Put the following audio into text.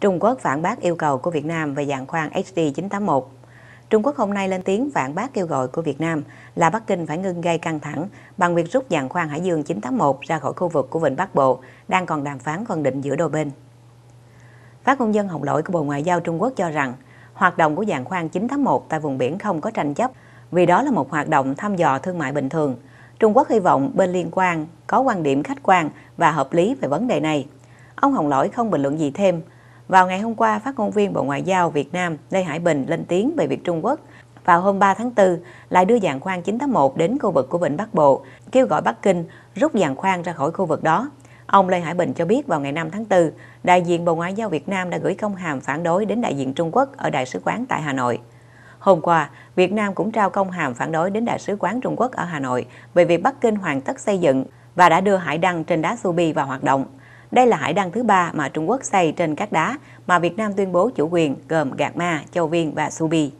Trung Quốc phản bác yêu cầu của Việt Nam về giàn khoan HD981. Trung Quốc hôm nay lên tiếng phản bác kêu gọi của Việt Nam là Bắc Kinh phải ngưng gây căng thẳng bằng việc rút giàn khoan Hải Dương 981 ra khỏi khu vực của Vịnh Bắc Bộ đang còn đàm phán phân định giữa đôi bên. Phát ngôn dân Hồng lỗi của Bộ Ngoại giao Trung Quốc cho rằng hoạt động của giàn khoan 981 tại vùng biển không có tranh chấp vì đó là một hoạt động thăm dò thương mại bình thường. Trung Quốc hy vọng bên liên quan có quan điểm khách quan và hợp lý về vấn đề này. Ông Hồng Lỗi không bình luận gì thêm, vào ngày hôm qua, phát ngôn viên Bộ Ngoại giao Việt Nam Lê Hải Bình lên tiếng về việc Trung Quốc vào hôm 3 tháng 4 lại đưa dàn khoan 9 tháng 1 đến khu vực của Vịnh Bắc Bộ, kêu gọi Bắc Kinh rút dàn khoan ra khỏi khu vực đó. Ông Lê Hải Bình cho biết vào ngày 5 tháng 4, đại diện Bộ Ngoại giao Việt Nam đã gửi công hàm phản đối đến đại diện Trung Quốc ở Đại sứ quán tại Hà Nội. Hôm qua, Việt Nam cũng trao công hàm phản đối đến Đại sứ quán Trung Quốc ở Hà Nội về việc Bắc Kinh hoàn tất xây dựng và đã đưa hải đăng trên đá Subi vào hoạt động. Đây là hải đăng thứ ba mà Trung Quốc xây trên các đá mà Việt Nam tuyên bố chủ quyền gồm Gạc Ma, Châu Viên và Subi.